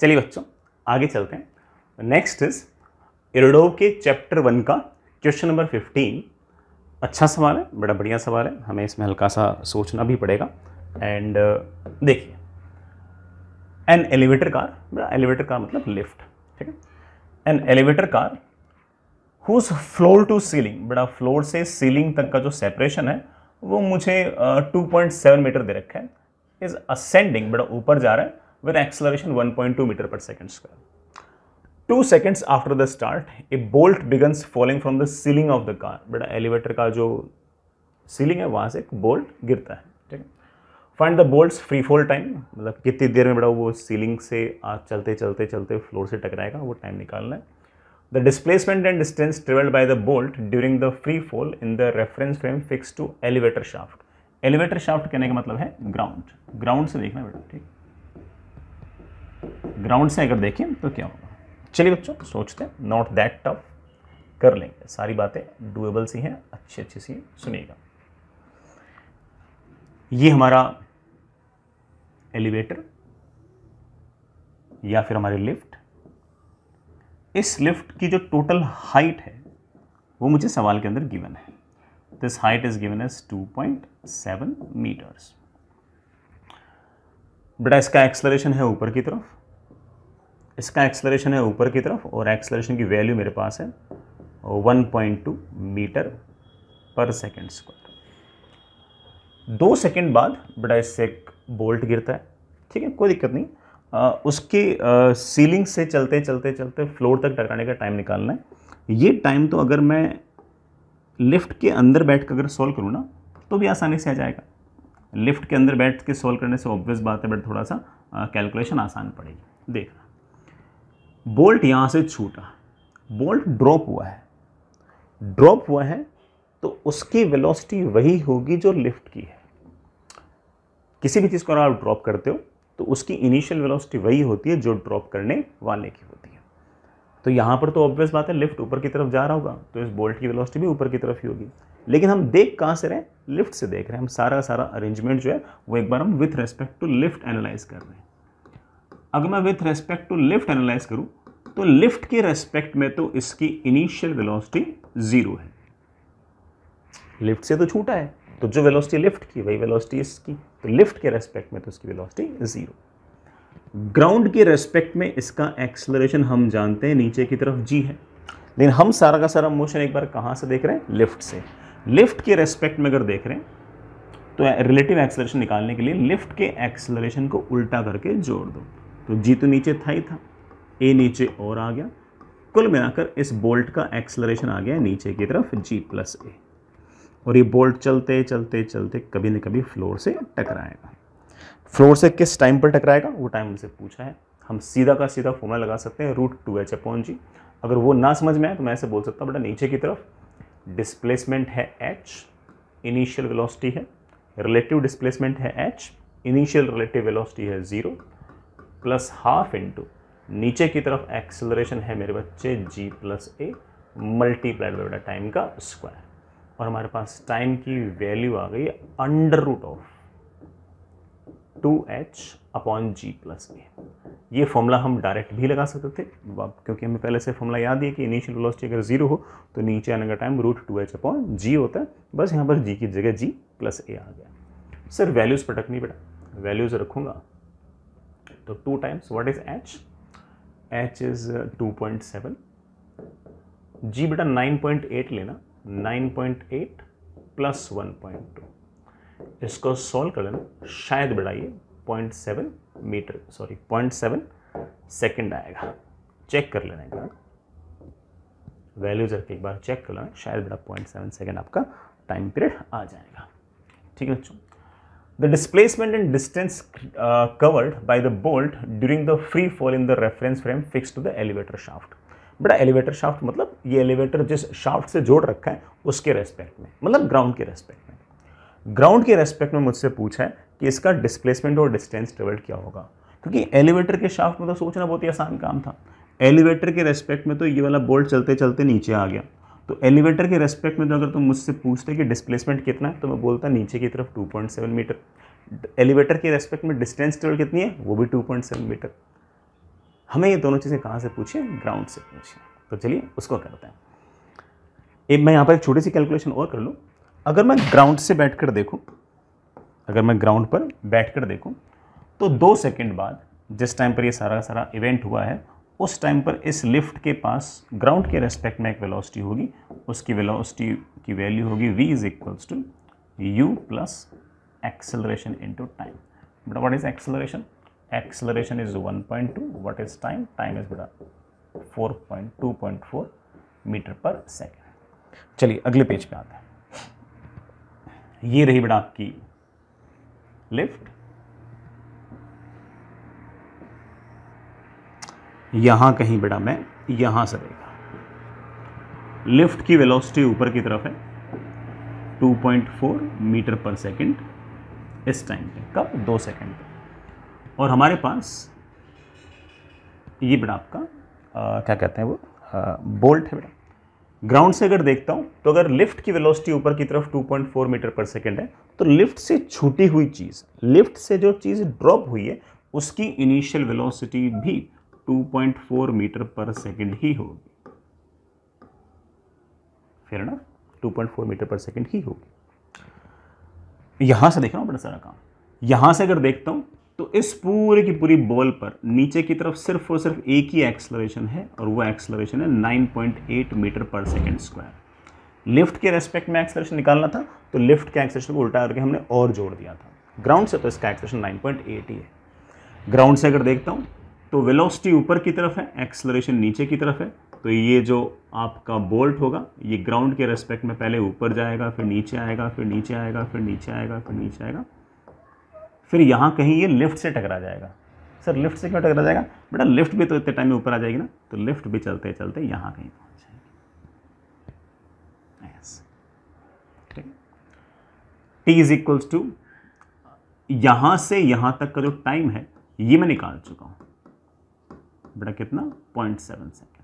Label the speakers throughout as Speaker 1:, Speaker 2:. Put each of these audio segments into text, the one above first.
Speaker 1: चलिए बच्चों आगे चलते हैं नेक्स्ट इज इरडो के चैप्टर वन का क्वेश्चन नंबर फिफ्टीन अच्छा सवाल है बड़ा बढ़िया सवाल है हमें इसमें हल्का सा सोचना भी पड़ेगा एंड देखिए एन एलिवेटर कार बड़ा एलिवेटर कार मतलब लिफ्ट ठीक है an elevator car whose floor to ceiling बड़ा फ्लोर से सीलिंग तक का जो सेपरेशन है वो मुझे टू पॉइंट सेवन मीटर दे रखा है इज़ असेंडिंग बड़ा ऊपर जा रहा है with acceleration 1.2 meter per second square. Two seconds after the start, a bolt begins falling from the ceiling of the car. बेटा elevator का जो ceiling है वहाँ से एक bolt गिरता है ठीक है find the bolt's free fall time मतलब कितनी देर में बड़ा वो सीलिंग से आ, चलते चलते चलते फ्लोर से टकराएगा वो टाइम निकालना है the displacement and distance travelled by the bolt during the free fall in the reference frame fix to elevator shaft elevator shaft कहने का मतलब है ग्राउंड ग्राउंड से देखना बेटा ठीक है ग्राउंड से अगर देखें तो क्या होगा चलिए बच्चों सोचते हैं नॉट दैट टफ कर लेंगे सारी बातें डूएबल सी हैं अच्छी अच्छी सी सुनिएगा ये हमारा एलिवेटर या फिर हमारी लिफ्ट इस लिफ्ट की जो टोटल हाइट है वो मुझे सवाल के अंदर गिवन है this height is given as 2.7 metres बेटा इसका एक्सलरेशन है ऊपर की तरफ इसका एक्सलरेशन है ऊपर की तरफ और एक्सलरेशन की वैल्यू मेरे पास है 1.2 मीटर पर सेकेंड स्क्वायर दो सेकेंड बाद बड़ा इससे एक बोल्ट गिरता है ठीक है कोई दिक्कत नहीं आ, उसकी आ, सीलिंग से चलते चलते चलते फ्लोर तक टकराने का टाइम निकालना है ये टाइम तो अगर मैं लिफ्ट के अंदर बैठ कर अगर सॉल्व करूँ ना तो भी आसानी से आ जाएगा लिफ्ट के अंदर बैठ के सॉल्व करने से ऑब्वियस बात है बट थोड़ा सा कैलकुलेशन आसान पड़ेगी देखना बोल्ट यहाँ से छूटा बोल्ट ड्रॉप हुआ है ड्रॉप हुआ है तो उसकी वेलोसिटी वही होगी जो लिफ्ट की है किसी भी चीज़ को अगर आप ड्रॉप करते हो तो उसकी इनिशियल वेलोसिटी वही होती है जो ड्रॉप करने वाले की होती है तो यहाँ पर तो ऑब्वियस बात है लिफ्ट ऊपर की तरफ जा रहा होगा तो इस बोल्ट की वेलोसिटी भी ऊपर की तरफ ही होगी लेकिन हम देख कहाँ से रहे लिफ्ट से देख रहे हैं हम सारा सारा अरेंजमेंट जो है वो एक बार हम with respect to lift analyse कर रहे हैं अगर मैं with respect to lift analyse करूँ तो लिफ्ट के रेस्पेक्ट में तो इसकी इनिशियल वेलोसिटी ज़ीरो है लिफ्ट से तो छूटा है तो जो वेलोसिटी लिफ्ट की वही वेलोसिटी इसकी तो लिफ्ट के रेस्पेक्ट में तो इसकी वेलोसिटी ज़ीरो ग्राउंड के रेस्पेक्ट में इसका एक्सलरेशन हम जानते हैं नीचे की तरफ जी है लेकिन हम सारा का सारा मोशन एक बार कहाँ से देख रहे हैं लिफ्ट से लिफ्ट के रेस्पेक्ट में अगर देख रहे हैं तो रिलेटिव एक्सलरेशन निकालने के लिए लिफ्ट के एक्सलरेशन को उल्टा करके जोड़ दो तो जी तो नीचे था ही था ए नीचे और आ गया कुल मिलाकर इस बोल्ट का एक्सलरेशन आ गया नीचे की तरफ जी प्लस ए और ये बोल्ट चलते चलते चलते कभी न कभी फ्लोर से टकराएगा फ्लोर से किस टाइम पर टकराएगा वो टाइम उनसे पूछा है हम सीधा का सीधा फॉर्मूला लगा सकते हैं root two H upon G अगर वो ना समझ में आए तो मैं ऐसे बोल सकता हूँ बेटा नीचे की तरफ डिस्प्लेसमेंट है एच इनिशियल वेलोसिटी है रिलेटिव डिस्प्लेसमेंट है एच इनिशियल रिलेटिव वेलोसिटी है ज़ीरो प्लस हाफ इंटू नीचे की तरफ एक्सेलरेशन है मेरे बच्चे G plus A multiplied by time का स्क्वायर और हमारे पास टाइम की वैल्यू आ गई under root of two H upon G plus A ये फॉर्मूला हम डायरेक्ट भी लगा सकते थे क्योंकि हमें पहले से फॉर्मूला याद है कि इनिशियल वेलोसिटी अगर जीरो हो तो नीचे आने का time root two H upon G होता है बस यहाँ पर जी की जगह जी प्लस ए आ गया सर वैल्यूज़ पटकनी बेटा वैल्यूज़ रखूंगा तो two times what is H H is two point seven G बेटा नाइन पॉइंट एट लेना nine point eight plus one point two इसको सॉल्व कर लेना शायद बेटा ये point seven metre sorry point seven second आएगा चेक कर लेना एक बार वैल्यूज रख के एक बार चेक कर लेना शायद बेटा पॉइंट सेवन सेकेंड आपका टाइम पीरियड आ जाएगा ठीक है बच्चों The displacement and distance uh, covered by the bolt during the free fall in the reference frame fixed to the elevator shaft. बड़ा एलिवेटर शाफ्ट मतलब ये एलिवेटर जिस शाफ्ट से जोड़ रखा है उसके रेस्पेक्ट में मतलब ग्राउंड के रेस्पेक्ट में ग्राउंड के रेस्पेक्ट में मुझसे पूछा है कि इसका डिस्प्लेसमेंट और डिस्टेंस ट्रेवल्ड क्या होगा क्योंकि एलिवेटर के शाफ्ट में तो सोचना बहुत ही आसान काम था एलिवेटर के रेस्पेक्ट में तो ये वाला बोल्ट चलते चलते नीचे आ गया तो एलिवेटर के रेस्पेक्ट में तो अगर तुम मुझसे पूछते कि डिस्प्लेसमेंट कितना है तो मैं बोलता नीचे की तरफ 2.7 मीटर एलिवेटर के रेस्पेक्ट में डिस्टेंस केवल कितनी है वो भी 2.7 मीटर हमें ये दोनों चीज़ें कहाँ से पूछिए ग्राउंड से पूछिए तो चलिए उसको करते हैं एक मैं यहाँ पर एक छोटी सी कैलकुलेशन और कर लूँ अगर मैं ग्राउंड से बैठ कर देखूँ अगर मैं ग्राउंड पर बैठ कर देखूँ तो दो सेकेंड बाद जिस टाइम पर ये सारा सारा इवेंट हुआ है उस टाइम पर इस लिफ्ट के पास ग्राउंड के रेस्पेक्ट में एक वेलोसिटी होगी उसकी वेलोसिटी की वैल्यू होगी v is equals to u plus acceleration to time but what is acceleration acceleration is 1.2 what is time time is point 4.2.4 metre per second चलिए अगले पेज पे आते हैं ये रही बड़ा आपकी लिफ्ट यहाँ कहीं बेटा मैं यहाँ से देखा लिफ्ट की वेलोसिटी ऊपर की तरफ है 2.4 मीटर पर सेकंड इस टाइम पे कब दो सेकंड और हमारे पास ये बेटा आपका आ, क्या कहते हैं वो आ, बोल्ट है बेटा ग्राउंड से अगर देखता हूँ तो अगर लिफ्ट की वेलोसिटी ऊपर की तरफ 2.4 मीटर पर सेकंड है तो लिफ्ट से छूटी हुई चीज़ लिफ्ट से जो चीज़ ड्रॉप हुई है उसकी इनिशियल वेलोसिटी भी 2.4 मीटर पर सेकंड ही होगी फिर ना 2.4 मीटर पर सेकंड ही होगी यहां से देख रहा हूं अपना सारा काम यहां से अगर देखता हूं तो इस पूरे की पूरी बॉल पर नीचे की तरफ सिर्फ और सिर्फ एक ही एक्सलरेशन है और वो एक्सलरेशन है 9.8 metre per second square lift के रेस्पेक्ट में एक्सलरेशन निकालना था तो लिफ्ट के एक्सलेशन को उल्टा करके हमने और जोड़ दिया था ग्राउंड से तो इसका एक्सलेशन 9.8 ही है ग्राउंड से अगर देखता हूँ तो वेलोसिटी ऊपर की तरफ है एक्सलरेशन नीचे की तरफ है तो ये जो आपका बोल्ट होगा ये ग्राउंड के रेस्पेक्ट में पहले ऊपर जाएगा फिर नीचे आएगा फिर नीचे आएगा फिर नीचे आएगा फिर नीचे आएगा फिर यहाँ कहीं ये लिफ्ट से टकरा जाएगा सर लिफ्ट से क्यों टकरा जाएगा बेटा लिफ्ट भी तो इतने टाइम में ऊपर आ जाएगी ना तो लिफ्ट भी चलते चलते यहाँ कहीं पहुँच जाएगी टी इज इक्वल्स टू यहाँ से यहाँ तक का जो टाइम है ये मैं निकाल चुका हूँ बेटा कितना पॉइंट सेवन सेकेंड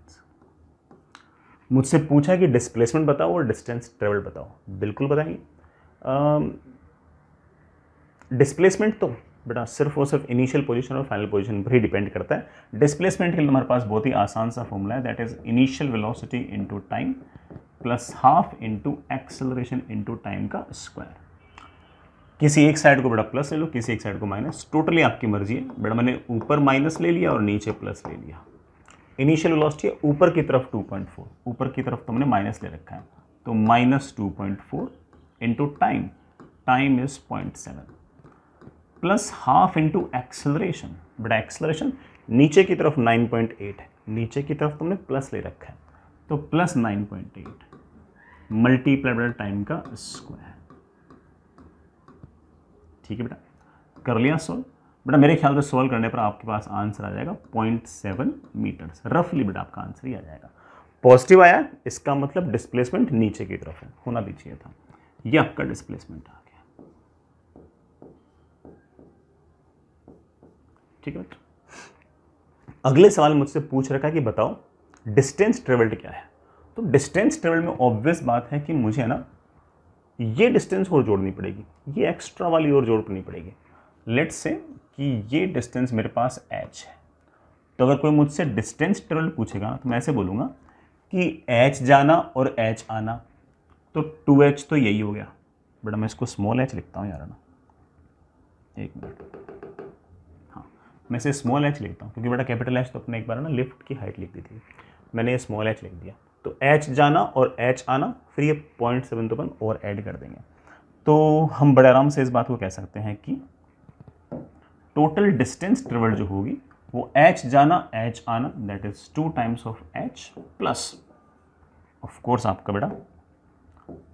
Speaker 1: मुझसे पूछा कि डिस्प्लेसमेंट बताओ और डिस्टेंस ट्रेवल बताओ बिल्कुल बताएंगे डिस्प्लेसमेंट तो बेटा सिर्फ और सिर्फ इनिशियल पोजीशन और फाइनल पोजीशन पर ही डिपेंड करता है डिस्प्लेसमेंट के लिए हमारे पास बहुत ही आसान सा फॉर्मूला है that is initial velocity into time plus half into acceleration into time का स्क्वायर किसी एक साइड को बेटा प्लस ले लो किसी एक साइड को माइनस टोटली आपकी मर्जी है बेटा मैंने ऊपर माइनस ले लिया और नीचे प्लस ले लिया इनिशियल वेलोसिटी है ऊपर की तरफ 2.4 ऊपर की तरफ तो मैंने माइनस ले रखा है तो minus two point four into time time is point seven plus half into acceleration बेटा एक्सलरेशन नीचे की तरफ 9.8 है नीचे की तरफ तुमने प्लस ले रखा है तो प्लस 9.8 मल्टीप्लाई टाइम का स्क्वायर ठीक है बेटा कर लिया सॉल्व बेटा मेरे ख्याल से सॉल्व करने पर आपके पास आंसर आ जाएगा पॉइंट सेवन मीटर्स रफली बेटा आपका आंसर ही आ जाएगा पॉजिटिव आया इसका मतलब डिस्प्लेसमेंट नीचे की तरफ है होना भी चाहिए था ये आपका डिस्प्लेसमेंट आ गया ठीक है बेटा अगले सवाल मुझसे पूछ रखा है कि बताओ डिस्टेंस ट्रेवल्ड क्या है तो डिस्टेंस ट्रेवल्ड में ऑब्वियस बात है कि मुझे ना ये डिस्टेंस और जोड़नी पड़ेगी ये एक्स्ट्रा वाली और जोड़नी पड़ेगी लेट्स से कि ये डिस्टेंस मेरे पास एच है तो अगर कोई मुझसे डिस्टेंस ट्रेवल पूछेगा तो मैं ऐसे बोलूँगा कि एच जाना और एच आना तो टू एच तो यही हो गया बट मैं इसको स्मॉल एच लिखता हूँ यार ना एक मिनट हाँ मैं इसे स्मॉल एच लिखता हूँ क्योंकि बेटा कैपिटल एच तो अपने एक बार ना लिफ्ट की हाइट लिख दी थी मैंने ये स्मॉल एच लिख दिया तो एच जाना और एच आना फिर ये पॉइंट सेवन तो और ऐड कर देंगे तो हम बड़े आराम से इस बात को कह सकते हैं कि टोटल डिस्टेंस ट्रेवल जो होगी वो एच जाना एच आना that is two times of H plus of course आपका बेटा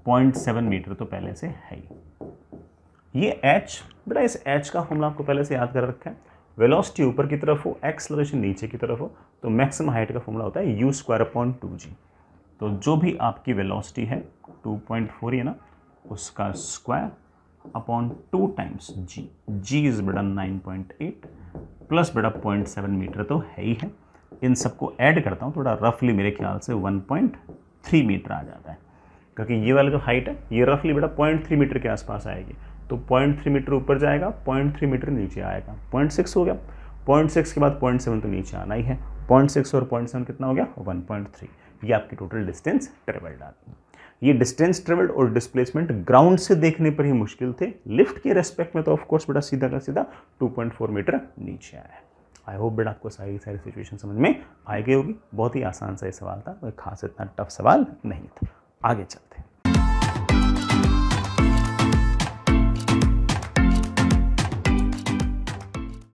Speaker 1: पॉइंट सेवन मीटर तो पहले से है ही ये एच बेटा इस एच का फॉर्मूला आपको पहले से याद कर रखा है वेलोसिटी ऊपर की तरफ हो एक्सलरेशन नीचे की तरफ हो तो मैक्सिमम हाइट का फॉर्मूला होता है u square upon two G तो जो भी आपकी वेलोसिटी है 2.4 है ना उसका square upon two times G G is बेटा 9.8 प्लस बेटा 0.7 मीटर तो है ही है इन सबको ऐड करता हूँ थोड़ा रफली मेरे ख्याल से 1.3 मीटर आ जाता है क्योंकि ये वाला जो हाइट है ये रफली बेटा पॉइंट थ्री मीटर के आसपास आएगी तो पॉइंट थ्री मीटर ऊपर जाएगा पॉइंट थ्री मीटर नीचे आएगा पॉइंट सिक्स हो गया पॉइंट सिक्स के बाद पॉइंट सेवन तो नीचे आना ही है पॉइंट सिक्स और पॉइंट सेवन कितना हो गया वन पॉइंट थ्री ये आपकी टोटल डिस्टेंस ट्रेवल्ड आ गई ये डिस्टेंस ट्रेवल्ड और डिस्प्लेसमेंट ग्राउंड से देखने पर ही मुश्किल थे लिफ्ट के रेस्पेक्ट में तो ऑफकोर्स बेटा सीधा का सीधा 2.4 मीटर नीचे आया है आई होप बेटा आपको सारी सारी सिचुएशन समझ में आ गई होगी बहुत ही आसान सा ये सवाल था कोई खास इतना टफ सवाल नहीं था आगे चलते